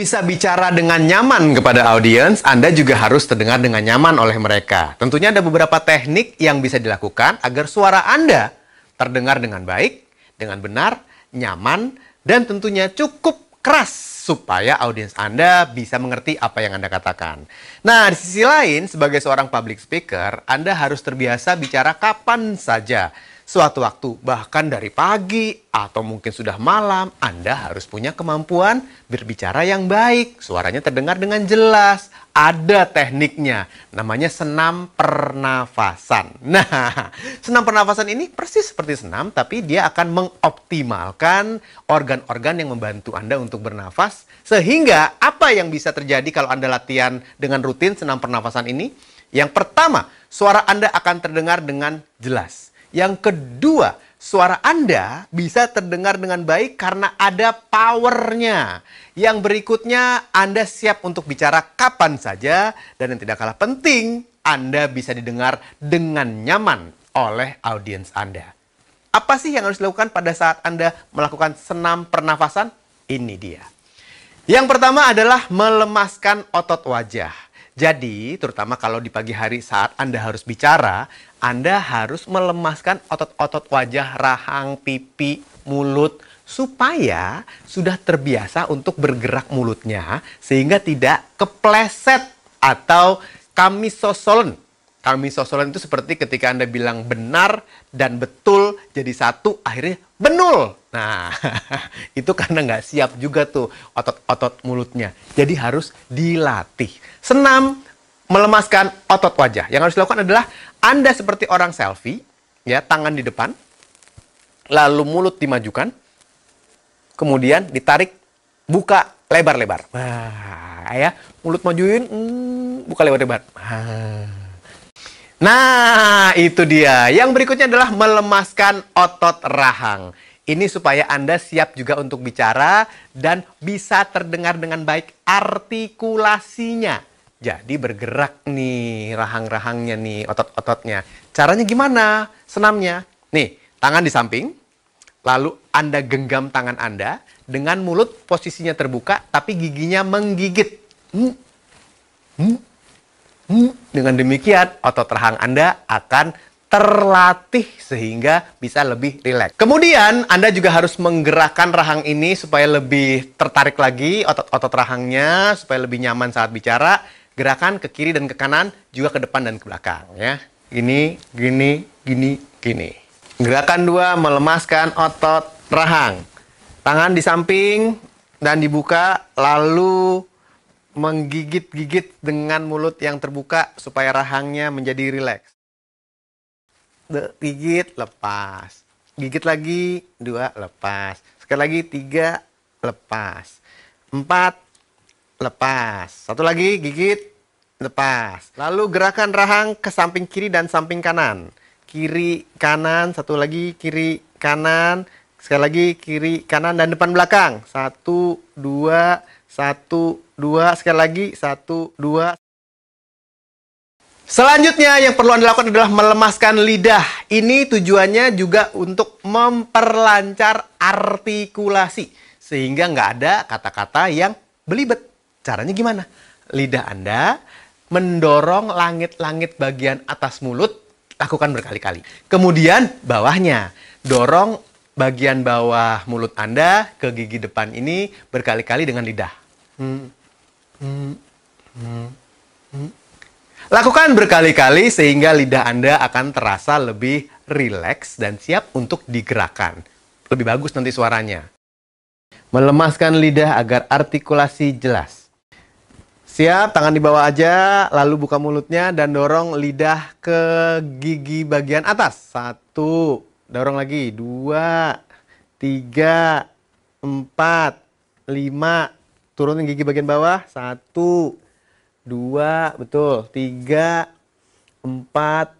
bisa bicara dengan nyaman kepada audiens, Anda juga harus terdengar dengan nyaman oleh mereka. Tentunya ada beberapa teknik yang bisa dilakukan agar suara Anda terdengar dengan baik, dengan benar, nyaman, dan tentunya cukup keras supaya audiens Anda bisa mengerti apa yang Anda katakan. Nah, di sisi lain, sebagai seorang public speaker, Anda harus terbiasa bicara kapan saja Suatu waktu, bahkan dari pagi atau mungkin sudah malam, Anda harus punya kemampuan berbicara yang baik. Suaranya terdengar dengan jelas. Ada tekniknya, namanya senam pernafasan. Nah, senam pernafasan ini persis seperti senam, tapi dia akan mengoptimalkan organ-organ yang membantu Anda untuk bernafas. Sehingga apa yang bisa terjadi kalau Anda latihan dengan rutin senam pernafasan ini? Yang pertama, suara Anda akan terdengar dengan jelas. Yang kedua, suara Anda bisa terdengar dengan baik karena ada powernya. Yang berikutnya, Anda siap untuk bicara kapan saja dan yang tidak kalah penting, Anda bisa didengar dengan nyaman oleh audiens Anda. Apa sih yang harus dilakukan pada saat Anda melakukan senam pernafasan? Ini dia. Yang pertama adalah melemaskan otot wajah. Jadi, terutama kalau di pagi hari saat Anda harus bicara, anda harus melemaskan otot-otot wajah, rahang, pipi, mulut supaya sudah terbiasa untuk bergerak mulutnya sehingga tidak kepleset atau kami Kami Kamisosolen itu seperti ketika Anda bilang benar dan betul jadi satu akhirnya benul. Nah, itu karena nggak siap juga tuh otot-otot mulutnya. Jadi harus dilatih. Senam melemaskan otot wajah. Yang harus dilakukan adalah Anda seperti orang selfie, ya, tangan di depan, lalu mulut dimajukan, kemudian ditarik, buka lebar-lebar. Wah, ya, mulut majuin, hmm, buka lebar-lebar. Nah, itu dia. Yang berikutnya adalah melemaskan otot rahang. Ini supaya Anda siap juga untuk bicara dan bisa terdengar dengan baik artikulasinya. Jadi bergerak nih rahang-rahangnya nih, otot-ototnya. Caranya gimana? Senamnya. Nih, tangan di samping, lalu Anda genggam tangan Anda dengan mulut posisinya terbuka tapi giginya menggigit. Hmm. Hmm. Hmm. Dengan demikian, otot rahang Anda akan terlatih sehingga bisa lebih rileks. Kemudian Anda juga harus menggerakkan rahang ini supaya lebih tertarik lagi otot-otot rahangnya supaya lebih nyaman saat bicara gerakan ke kiri dan ke kanan juga ke depan dan ke belakang ya gini gini gini gini gerakan dua melemaskan otot rahang tangan di samping dan dibuka lalu menggigit-gigit dengan mulut yang terbuka supaya rahangnya menjadi rileks. Gigit, lepas. Gigit lagi, dua, lepas. Sekali lagi, tiga, lepas. Empat, lepas. Satu lagi, gigit, lepas. Lalu gerakan rahang ke samping kiri dan samping kanan. Kiri, kanan, satu lagi kiri, kanan, sekali lagi kiri, kanan dan depan belakang. Satu, dua, satu, dua, sekali lagi satu, dua. Selanjutnya yang perlu Anda lakukan adalah melemaskan lidah. Ini tujuannya juga untuk memperlancar artikulasi. Sehingga nggak ada kata-kata yang belibet. Caranya gimana? Lidah Anda mendorong langit-langit bagian atas mulut, lakukan berkali-kali. Kemudian bawahnya, dorong bagian bawah mulut Anda ke gigi depan ini berkali-kali dengan lidah. Lakukan berkali-kali sehingga lidah Anda akan terasa lebih rileks dan siap untuk digerakkan. Lebih bagus nanti suaranya. Melemaskan lidah agar artikulasi jelas. Siap, tangan di bawah aja, lalu buka mulutnya dan dorong lidah ke gigi bagian atas. Satu, dorong lagi. Dua, tiga, empat, lima. Turunin gigi bagian bawah. Satu, dua, betul. Tiga, empat,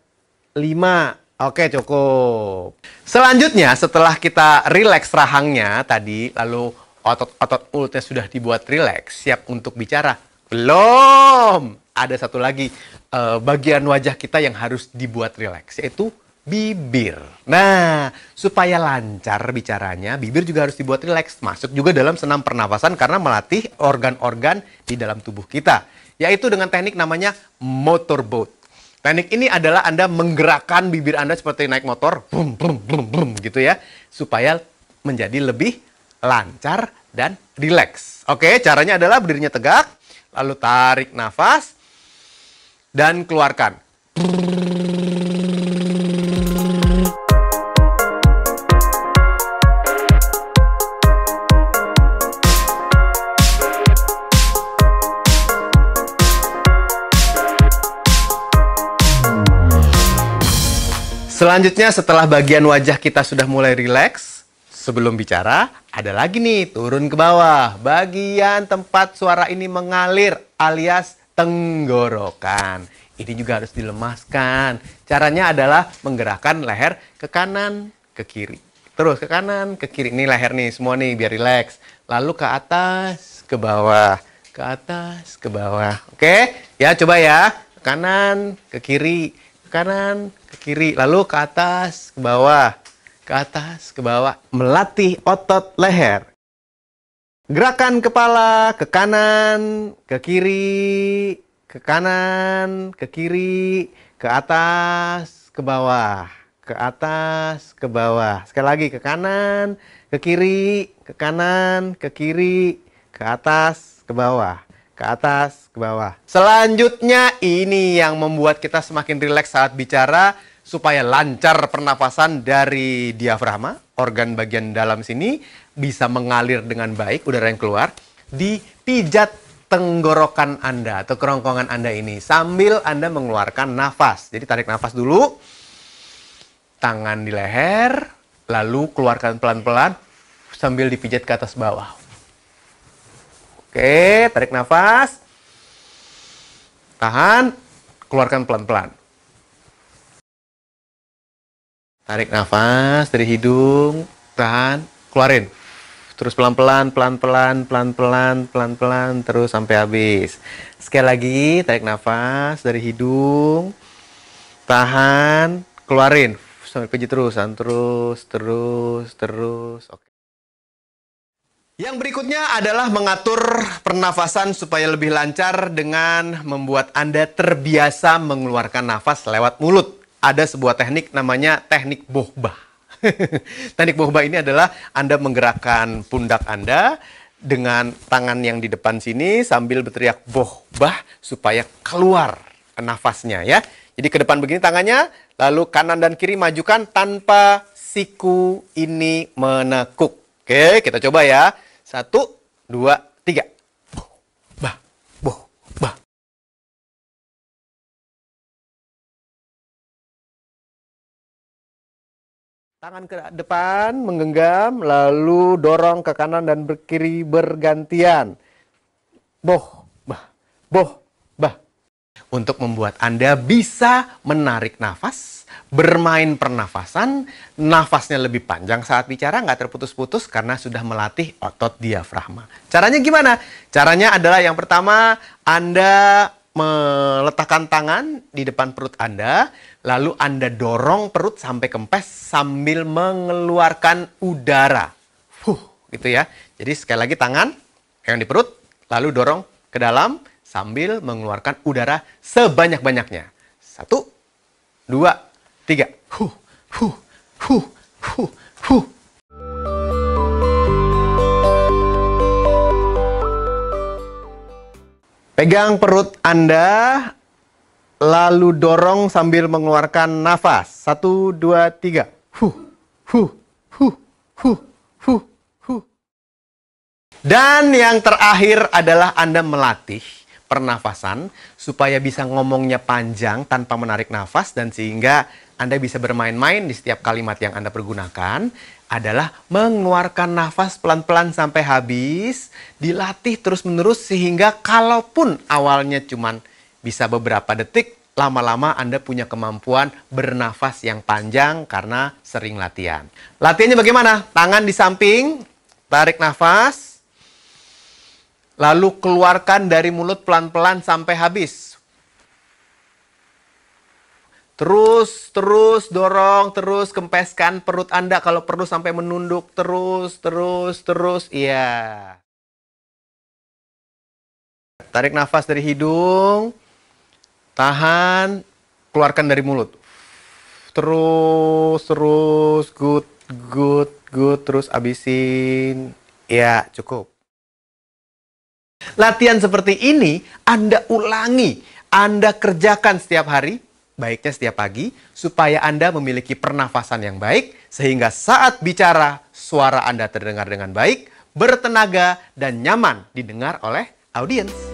lima. Oke, cukup. Selanjutnya, setelah kita rileks rahangnya tadi, lalu otot-otot mulutnya sudah dibuat rileks, siap untuk bicara belum. Ada satu lagi uh, bagian wajah kita yang harus dibuat rileks yaitu bibir. Nah, supaya lancar bicaranya, bibir juga harus dibuat rileks, masuk juga dalam senam pernafasan karena melatih organ-organ di dalam tubuh kita, yaitu dengan teknik namanya motorboat. Teknik ini adalah Anda menggerakkan bibir Anda seperti naik motor, blum, blum, blum, blum, gitu ya, supaya menjadi lebih lancar dan rileks. Oke, caranya adalah berdirinya tegak, Lalu tarik nafas dan keluarkan. Selanjutnya setelah bagian wajah kita sudah mulai rileks sebelum bicara, ada lagi nih, turun ke bawah. Bagian tempat suara ini mengalir alias tenggorokan. Ini juga harus dilemaskan. Caranya adalah menggerakkan leher ke kanan, ke kiri. Terus ke kanan, ke kiri. Ini leher nih, semua nih biar rileks. Lalu ke atas, ke bawah. Ke atas, ke bawah. Oke? Ya, coba ya. Ke kanan, ke kiri. Ke kanan, ke kiri. Lalu ke atas, ke bawah ke atas, ke bawah, melatih otot leher. Gerakan kepala ke kanan, ke kiri, ke kanan, ke kiri, ke atas, ke bawah, ke atas, ke bawah. Sekali lagi ke kanan, ke kiri, ke kanan, ke kiri, ke atas, ke bawah, ke atas, ke bawah. Selanjutnya ini yang membuat kita semakin rileks saat bicara supaya lancar pernafasan dari diafragma, organ bagian dalam sini bisa mengalir dengan baik udara yang keluar, dipijat tenggorokan Anda atau kerongkongan Anda ini sambil Anda mengeluarkan nafas. Jadi tarik nafas dulu, tangan di leher, lalu keluarkan pelan-pelan sambil dipijat ke atas bawah. Oke, tarik nafas, tahan, keluarkan pelan-pelan. Tarik nafas dari hidung, tahan, keluarin. Terus pelan-pelan, pelan-pelan, pelan-pelan, pelan-pelan, terus sampai habis. Sekali lagi, tarik nafas dari hidung, tahan, keluarin. Sampai pijit terus, terus, terus, terus. Oke. Yang berikutnya adalah mengatur pernafasan supaya lebih lancar dengan membuat Anda terbiasa mengeluarkan nafas lewat mulut ada sebuah teknik namanya teknik bohbah. teknik bohbah ini adalah Anda menggerakkan pundak Anda dengan tangan yang di depan sini sambil berteriak bohbah supaya keluar nafasnya ya. Jadi ke depan begini tangannya, lalu kanan dan kiri majukan tanpa siku ini menekuk. Oke, kita coba ya. Satu, dua, tiga. Tangan ke depan menggenggam, lalu dorong ke kanan dan berkiri bergantian. Boh, bah, boh, bah. Untuk membuat Anda bisa menarik nafas, bermain pernafasan, nafasnya lebih panjang saat bicara, nggak terputus-putus karena sudah melatih otot diafragma. Caranya gimana? Caranya adalah yang pertama, Anda meletakkan tangan di depan perut Anda, lalu Anda dorong perut sampai kempes sambil mengeluarkan udara. Huh, gitu ya. Jadi sekali lagi tangan yang di perut, lalu dorong ke dalam sambil mengeluarkan udara sebanyak-banyaknya. Satu, dua, tiga. Huh, huh, huh, huh, huh. Pegang perut Anda, lalu dorong sambil mengeluarkan nafas. Satu, dua, tiga. Huh, huh, huh, huh, huh, huh. Dan yang terakhir adalah Anda melatih pernafasan supaya bisa ngomongnya panjang tanpa menarik nafas dan sehingga Anda bisa bermain-main di setiap kalimat yang Anda pergunakan adalah mengeluarkan nafas pelan-pelan sampai habis, dilatih terus-menerus sehingga kalaupun awalnya cuman bisa beberapa detik, lama-lama Anda punya kemampuan bernafas yang panjang karena sering latihan. Latihannya bagaimana? Tangan di samping, tarik nafas, lalu keluarkan dari mulut pelan-pelan sampai habis. Terus, terus dorong, terus kempeskan perut Anda kalau perlu sampai menunduk, terus, terus, terus. Iya. Tarik nafas dari hidung, tahan keluarkan dari mulut terus terus good good good terus abisin ya cukup latihan seperti ini Anda ulangi Anda kerjakan setiap hari baiknya setiap pagi supaya Anda memiliki pernafasan yang baik sehingga saat bicara suara Anda terdengar dengan baik bertenaga dan nyaman didengar oleh audiens